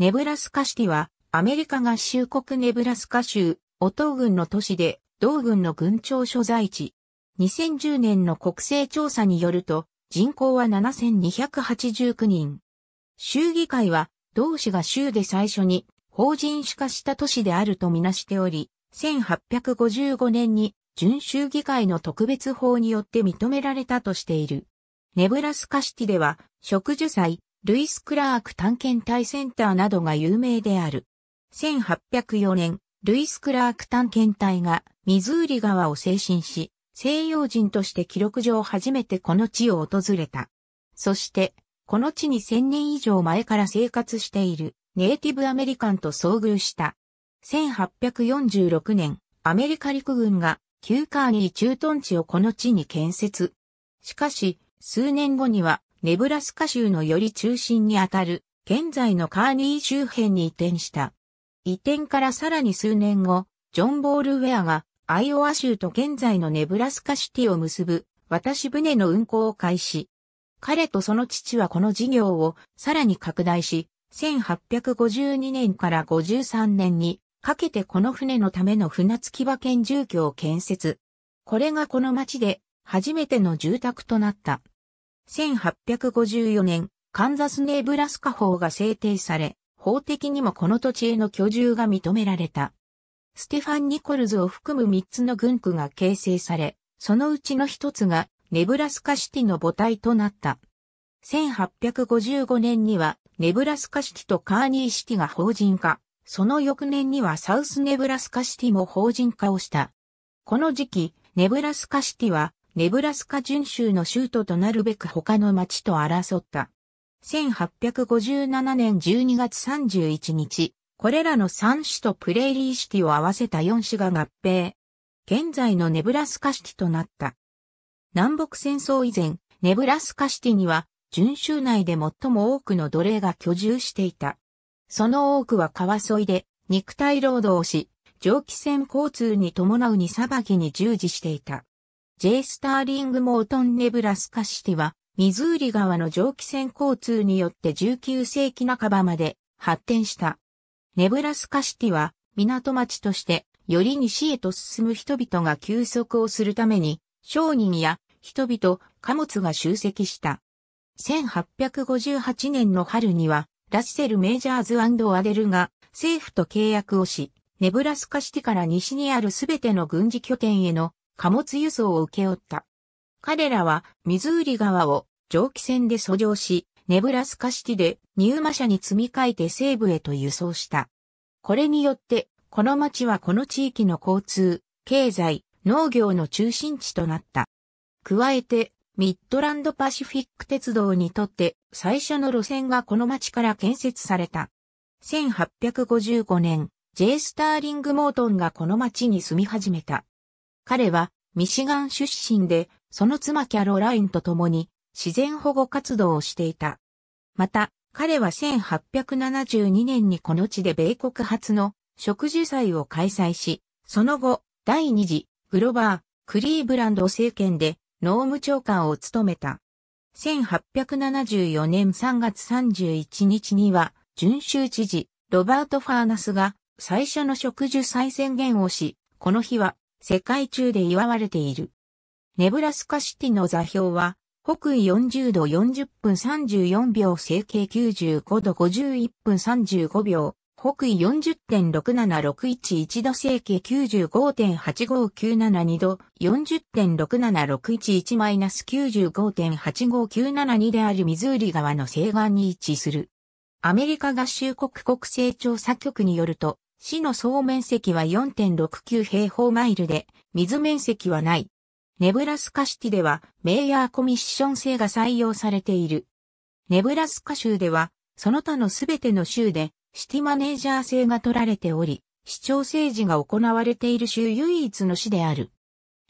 ネブラスカシティは、アメリカ合衆国ネブラスカ州、オトー郡の都市で、同郡の郡庁所在地。2010年の国勢調査によると、人口は7289人。州議会は、同市が州で最初に、法人主化した都市であるとみなしており、1855年に、準州議会の特別法によって認められたとしている。ネブラスカシティでは、植樹祭、ルイス・クラーク探検隊センターなどが有名である。1804年、ルイス・クラーク探検隊がミズーリ川を精神し、西洋人として記録上初めてこの地を訪れた。そして、この地に1000年以上前から生活しているネイティブアメリカンと遭遇した。1846年、アメリカ陸軍が旧カーニー駐屯地をこの地に建設。しかし、数年後にはネブラスカ州のより中心にあたる、現在のカーニー周辺に移転した。移転からさらに数年後、ジョン・ボールウェアが、アイオワ州と現在のネブラスカシティを結ぶ、渡し船の運航を開始。彼とその父はこの事業をさらに拡大し、1852年から53年にかけてこの船のための船着き場兼住居を建設。これがこの町で初めての住宅となった。1854年、カンザス・ネーブラスカ法が制定され、法的にもこの土地への居住が認められた。ステファン・ニコルズを含む3つの軍区が形成され、そのうちの1つがネブラスカシティの母体となった。1855年にはネブラスカシティとカーニーシティが法人化、その翌年にはサウスネブラスカシティも法人化をした。この時期、ネブラスカシティはネブラスカ準州の州都となるべく他の町と争った。1857年12月31日、これらの3市とプレイリーシティを合わせた4市が合併。現在のネブラスカシティとなった。南北戦争以前、ネブラスカシティには、準州内で最も多くの奴隷が居住していた。その多くは川沿いで、肉体労働をし、蒸気船交通に伴う荷裁きに従事していた。J. スターリング・モートン・ネブラスカシティは、ミズーリ川の蒸気船交通によって19世紀半ばまで発展した。ネブラスカシティは、港町として、より西へと進む人々が休息をするために、商人や人々、貨物が集積した。1858年の春には、ラッセル・メジャーズアデルが政府と契約をし、ネブラスカシティから西にあるすべての軍事拠点への貨物輸送を請け負った。彼らはミズーリ川を蒸気船で遡上し、ネブラスカシティでニューに積み替えて西部へと輸送した。これによって、この町はこの地域の交通、経済、農業の中心地となった。加えて、ミッドランドパシフィック鉄道にとって最初の路線がこの町から建設された。1855年、J. スターリング・モートンがこの町に住み始めた。彼はミシガン出身で、その妻キャロラインと共に自然保護活動をしていた。また、彼は1872年にこの地で米国初の植樹祭を開催し、その後、第二次グロバー・クリーブランド政権で農務長官を務めた。1874年3月31日には、準州知事、ロバート・ファーナスが最初の植樹祭宣言をし、この日は世界中で祝われている。ネブラスカシティの座標は、北緯40度40分34秒整形95度51分35秒、北緯40.67611度整形95.85972度40.67611 95.85972であるミズーリ川の西岸に位置する。アメリカ合衆国国勢調査局によると、市の総面積は4.69平方マイルで、水面積はない。ネブラスカシティでは、メイヤーコミッション制が採用されている。ネブラスカ州では、その他のすべての州で、シティマネージャー制が取られており、市長政治が行われている州唯一の市である。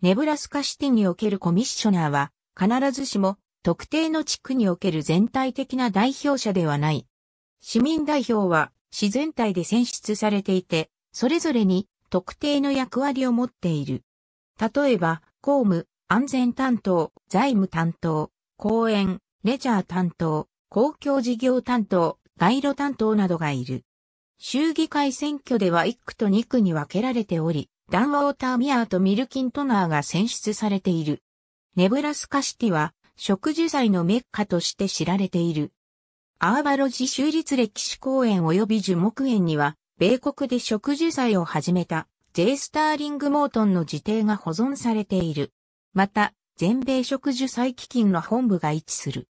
ネブラスカシティにおけるコミッショナーは、必ずしも特定の地区における全体的な代表者ではない。市民代表は自然体で選出されていて、それぞれに特定の役割を持っている。例えば、公務、安全担当、財務担当、公園、レジャー担当、公共事業担当、街路担当などがいる。州議会選挙では1区と2区に分けられており、ダン・ウォーター・ミアーとミルキントナーが選出されている。ネブラスカシティは植樹剤のメッカとして知られている。アーバロジ州立歴史公園及び樹木園には、米国で植樹祭を始めた J. スターリング・モートンの自邸が保存されている。また、全米植樹祭基金の本部が位置する。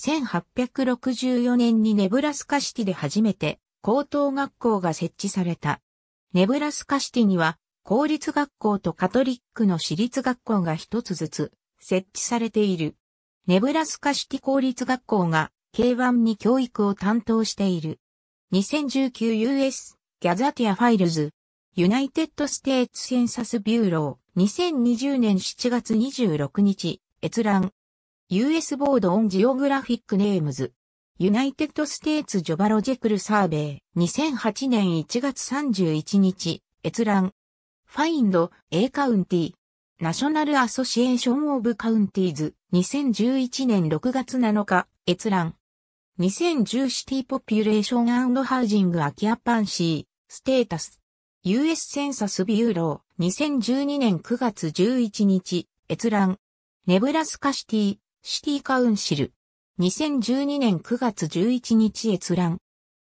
1864年にネブラスカシティで初めて高等学校が設置された。ネブラスカシティには公立学校とカトリックの私立学校が一つずつ設置されている。ネブラスカシティ公立学校が K1 に教育を担当している。2019US ギャザティアファイルズユナイテッドステーツセンサスビューロー2020年7月26日閲覧 US ボードオンジオグラフィックネームズユナイテッドステーツジョバロジェクルサーベイ2008年1月31日閲覧ファインド A カウンティナショナルアソシエーションオブカウンティーズ2011年6月7日閲覧2010シティポピュレーションハウジングアキアパンシー、ステータス。US センサスビューロー、2012年9月11日、閲覧。ネブラスカシティ、シティカウンシル。2012年9月11日閲覧。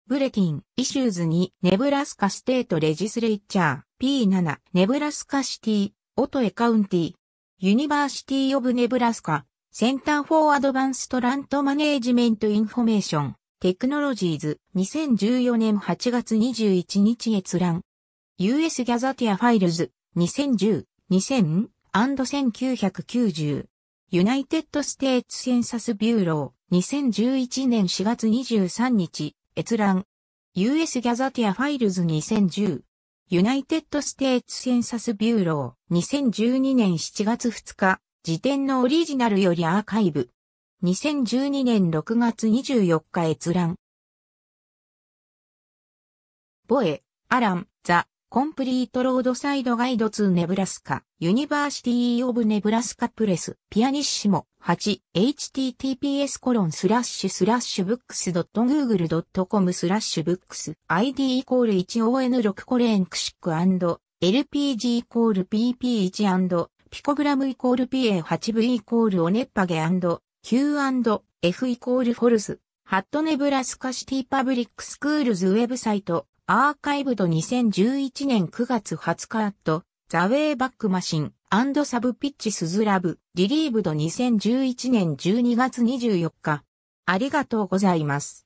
ブレティン、イシューズ2、ネブラスカステートレジスレイチャー、P7、ネブラスカシティ、オトエカウンティ、ユニバーシティオブネブラスカ。センターフォーアドバンストラントマネージメントインフォメーション、テクノロジーズ、2014年8月21日閲覧。US ギャザティアファイルズ、2010、2000、1990。ユナイテッドステーツセンサスビューロー、2011年4月23日、閲覧。US ギャザティアファイルズ2010。ユナイテッドステーツセンサスビューロー、2012年7月2日。辞典のオリジナルよりアーカイブ。2012年6月24日閲覧。ボエ、アラン、ザ、コンプリートロードサイドガイド2ネブラスカ、ユニバーシティオブネブラスカプレス、ピアニッシモ、8、https コロンスラッシュスラッシュブックス .google.com スラッシュブックス、id イコール 1on6 コレンクシック &lpg イコール pp1& ピコグラムイコール PA8V イコールオネッパゲ &Q&F イコールフォルス、ハットネブラスカシティパブリックスクールズウェブサイト、アーカイブド2011年9月20日アット、ザウェイバックマシン、アンドサブピッチスズラブ、リリーブド2011年12月24日。ありがとうございます。